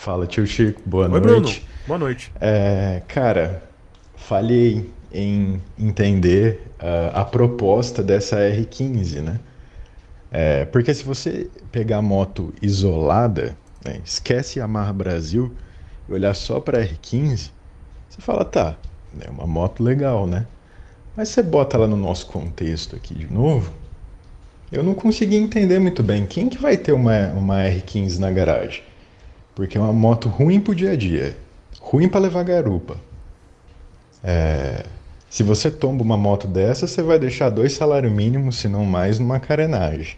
Fala, tio Chico. Boa Oi, noite. Bruno. Boa noite. É, cara, falhei em entender uh, a proposta dessa R15, né? É, porque se você pegar a moto isolada, né, esquece Yamaha Brasil e olhar só para R15, você fala, tá, é uma moto legal, né? Mas você bota ela no nosso contexto aqui de novo, eu não consegui entender muito bem quem que vai ter uma, uma R15 na garagem. Porque é uma moto ruim pro dia a dia, ruim para levar garupa. É... Se você tomba uma moto dessa, você vai deixar dois salários mínimos, se não mais, numa carenagem.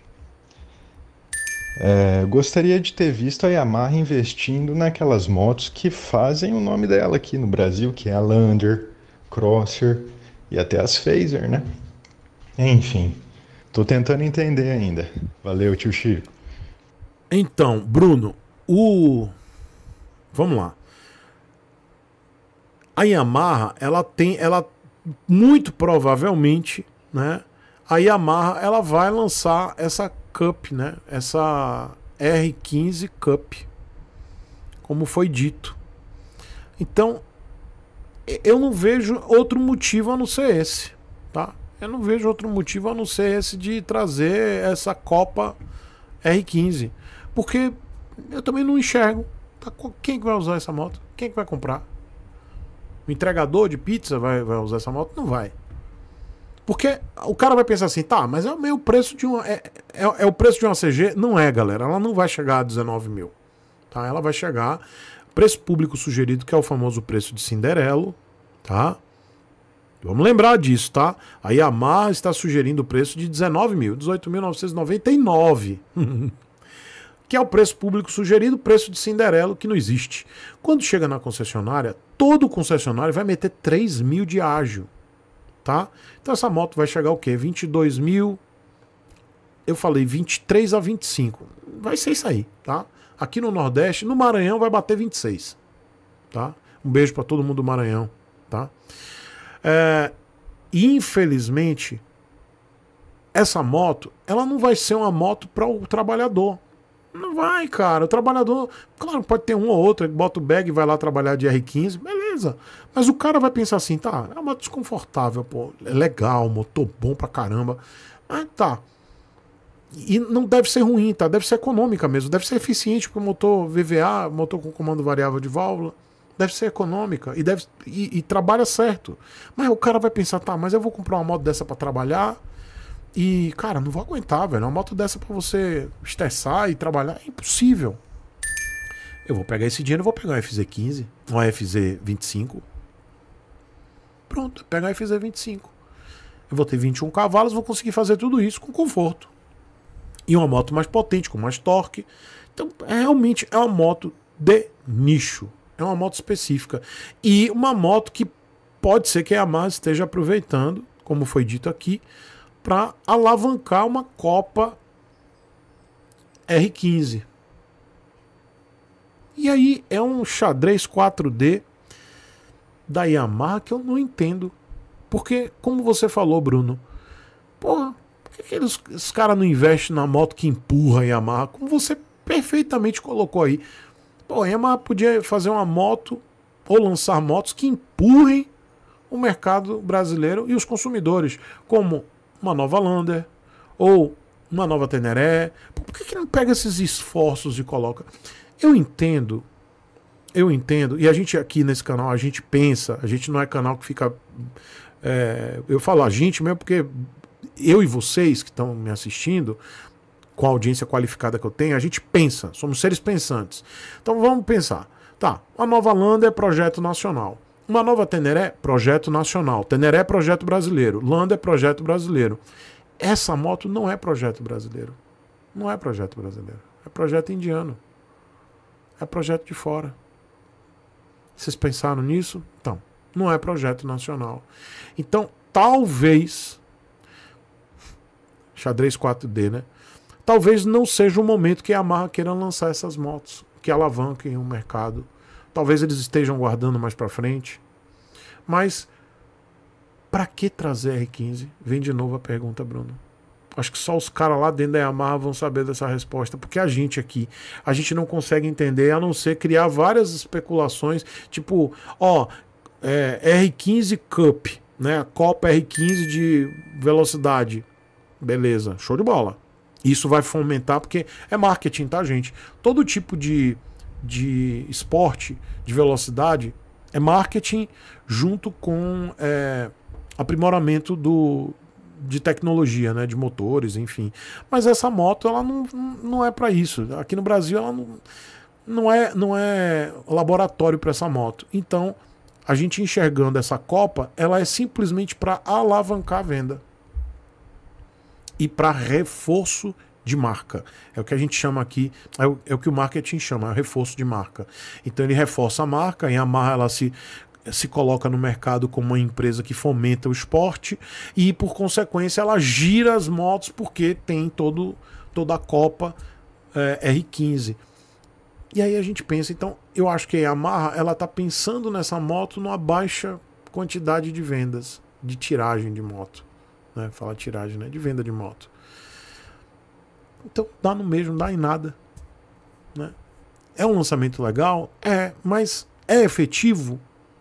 É, gostaria de ter visto a Yamaha investindo naquelas motos que fazem o nome dela aqui no Brasil, que é a Lander, Crosser e até as Phaser, né? Enfim, tô tentando entender ainda. Valeu, tio Chico. Então, Bruno, o. Vamos lá. A Yamaha, ela tem. Ela muito provavelmente, né? A Yamaha ela vai lançar essa Cup, né? Essa R15 Cup, como foi dito. Então, eu não vejo outro motivo a não ser esse, tá? Eu não vejo outro motivo a não ser esse de trazer essa Copa R15, porque eu também não enxergo. Tá, quem que vai usar essa moto? Quem que vai comprar? O entregador de pizza vai, vai usar essa moto? Não vai. Porque o cara vai pensar assim, tá, mas é o meio preço de uma. É, é, é, o preço de uma CG? Não é, galera. Ela não vai chegar a 19 mil. Tá? Ela vai chegar. Preço público sugerido, que é o famoso preço de Cinderelo, tá? Vamos lembrar disso, tá? A Yamaha está sugerindo o preço de 19 mil, 18.999. que é o preço público sugerido, preço de Cinderelo, que não existe. Quando chega na concessionária, todo concessionário vai meter 3 mil de ágio, tá? Então essa moto vai chegar o quê? 22 mil, eu falei 23 a 25, vai ser isso aí, tá? Aqui no Nordeste, no Maranhão vai bater 26, tá? Um beijo para todo mundo do Maranhão, tá? É, infelizmente, essa moto, ela não vai ser uma moto para o trabalhador. Não vai, cara. O trabalhador, claro, pode ter um ou outro, bota o bag e vai lá trabalhar de R15, beleza. Mas o cara vai pensar assim, tá, é uma moto desconfortável, pô, é legal, motor bom pra caramba. Ah, tá. E não deve ser ruim, tá? Deve ser econômica mesmo, deve ser eficiente pro motor VVA, motor com comando variável de válvula. Deve ser econômica e, deve, e, e trabalha certo. Mas o cara vai pensar, tá, mas eu vou comprar uma moto dessa para trabalhar e, cara, não vou aguentar, velho. Uma moto dessa para você estressar e trabalhar é impossível. Eu vou pegar esse dinheiro, vou pegar um FZ15, um FZ25. Pronto, pegar um FZ25. Eu vou ter 21 cavalos, vou conseguir fazer tudo isso com conforto. E uma moto mais potente, com mais torque. Então, é realmente é uma moto de nicho. É uma moto específica. E uma moto que pode ser que a Yamaha esteja aproveitando, como foi dito aqui, para alavancar uma Copa R15. E aí é um xadrez 4D da Yamaha que eu não entendo. Porque, como você falou, Bruno, porra, por que, que eles, esses caras não investem na moto que empurra a Yamaha? Como você perfeitamente colocou aí. Pô, a Yamaha podia fazer uma moto ou lançar motos que empurrem o mercado brasileiro e os consumidores, como uma nova Lander ou uma nova Teneré. Por que, que não pega esses esforços e coloca? Eu entendo, eu entendo, e a gente aqui nesse canal, a gente pensa, a gente não é canal que fica. É, eu falo a gente mesmo porque eu e vocês que estão me assistindo, com a audiência qualificada que eu tenho, a gente pensa, somos seres pensantes. Então vamos pensar. Tá, a Nova Landa é projeto nacional. Uma nova Teneré, projeto nacional. Teneré é projeto brasileiro. Landa é projeto brasileiro. Essa moto não é projeto brasileiro. Não é projeto brasileiro. É projeto indiano. É projeto de fora. Vocês pensaram nisso? Então, não é projeto nacional. Então, talvez. Xadrez 4D, né? Talvez não seja o momento que a Yamaha queira lançar essas motos, que alavanquem o mercado. Talvez eles estejam guardando mais para frente. Mas para que trazer R15? Vem de novo a pergunta, Bruno. Acho que só os caras lá dentro da Yamaha vão saber dessa resposta, porque a gente aqui, a gente não consegue entender, a não ser criar várias especulações, tipo, ó, é, R15 Cup, né? Copa R15 de velocidade. Beleza, show de bola. Isso vai fomentar, porque é marketing, tá, gente? Todo tipo de, de esporte, de velocidade, é marketing junto com é, aprimoramento do, de tecnologia, né, de motores, enfim. Mas essa moto ela não, não é para isso. Aqui no Brasil ela não, não é não é laboratório para essa moto. Então, a gente enxergando essa copa, ela é simplesmente para alavancar a venda e para reforço de marca. É o que a gente chama aqui, é o, é o que o marketing chama, é o reforço de marca. Então ele reforça a marca e amarra ela se se coloca no mercado como uma empresa que fomenta o esporte e por consequência ela gira as motos porque tem todo toda a Copa é, eh, R15. E aí a gente pensa, então, eu acho que a Yamaha ela tá pensando nessa moto numa baixa quantidade de vendas, de tiragem de moto, né? Fala tiragem, né? De venda de moto. Então dá no mesmo, dá em nada. Né? É um lançamento legal? É, mas é efetivo?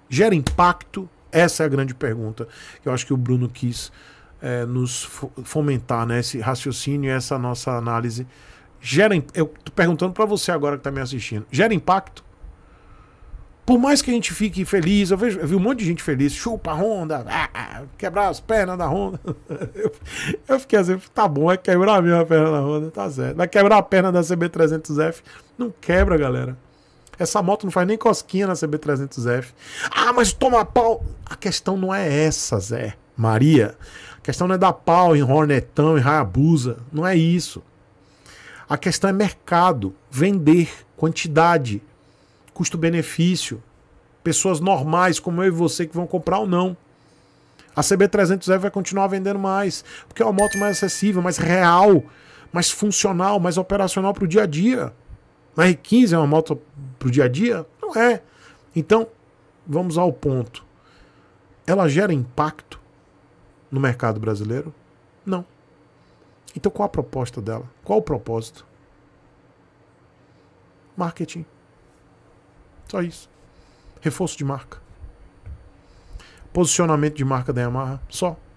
Gera impacto? Essa é a grande pergunta eu acho que o Bruno quis é, nos fomentar, né? esse raciocínio, essa nossa análise. Gera, eu estou perguntando para você agora que está me assistindo: gera impacto? por mais que a gente fique feliz, eu, vejo, eu vi um monte de gente feliz, chupa a Honda, ah, ah quebrar as pernas da Honda. Eu, eu fiquei assim, tá bom, é quebrar mesmo a perna da Honda, tá certo. Vai quebrar a perna da CB300F. Não quebra, galera. Essa moto não faz nem cosquinha na CB300F. Ah, mas toma pau. A questão não é essa, Zé, Maria. A questão não é dar pau em Hornetão, em Hayabusa. Não é isso. A questão é mercado, vender, quantidade custo-benefício, pessoas normais como eu e você que vão comprar ou não. A CB300F vai continuar vendendo mais, porque é uma moto mais acessível, mais real, mais funcional, mais operacional para o dia a dia. A R15 é uma moto para o dia a dia? Não é. Então, vamos ao ponto. Ela gera impacto no mercado brasileiro? Não. Então, qual a proposta dela? Qual o propósito? Marketing. Só isso. Reforço de marca. Posicionamento de marca da Yamaha. Só.